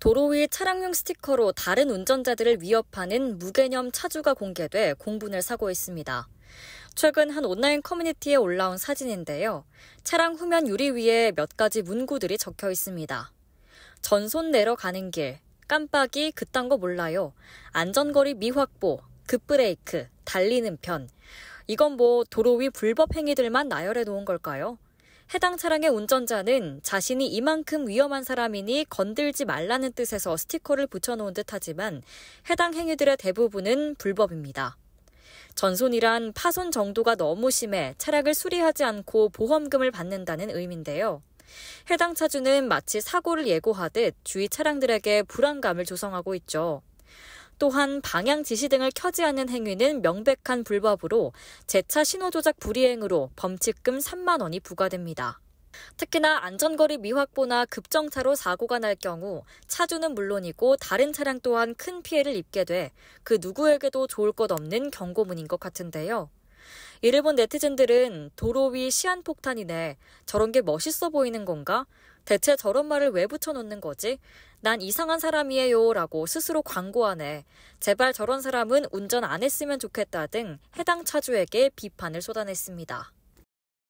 도로 위 차량용 스티커로 다른 운전자들을 위협하는 무개념 차주가 공개돼 공분을 사고 있습니다. 최근 한 온라인 커뮤니티에 올라온 사진인데요. 차량 후면 유리 위에 몇 가지 문구들이 적혀 있습니다. 전 손 내려가는 길, 깜빡이 그딴 거 몰라요. 안전거리 미확보, 급브레이크, 달리는 편. 이건 뭐 도로 위 불법 행위들만 나열해 놓은 걸까요? 해당 차량의 운전자는 자신이 이만큼 위험한 사람이니 건들지 말라는 뜻에서 스티커를 붙여놓은 듯 하지만 해당 행위들의 대부분은 불법입니다. 전손이란 파손 정도가 너무 심해 차량을 수리하지 않고 보험금을 받는다는 의미인데요. 해당 차주는 마치 사고를 예고하듯 주위 차량들에게 불안감을 조성하고 있죠. 또한 방향 지시 등을 켜지 않는 행위는 명백한 불법으로 제차 신호 조작 불이행으로 범칙금 3만 원이 부과됩니다. 특히나 안전거리 미확보나 급정차로 사고가 날 경우 차주는 물론이고 다른 차량 또한 큰 피해를 입게 돼 그 누구에게도 좋을 것 없는 경고문인 것 같은데요. 이를 본 네티즌들은 도로 위 시한폭탄이네 저런 게 멋있어 보이는 건가 대체 저런 말을 왜 붙여놓는 거지? 난 이상한 사람이에요 라고 스스로 광고하네. 제발 저런 사람은 운전 안 했으면 좋겠다 등 해당 차주에게 비판을 쏟아냈습니다.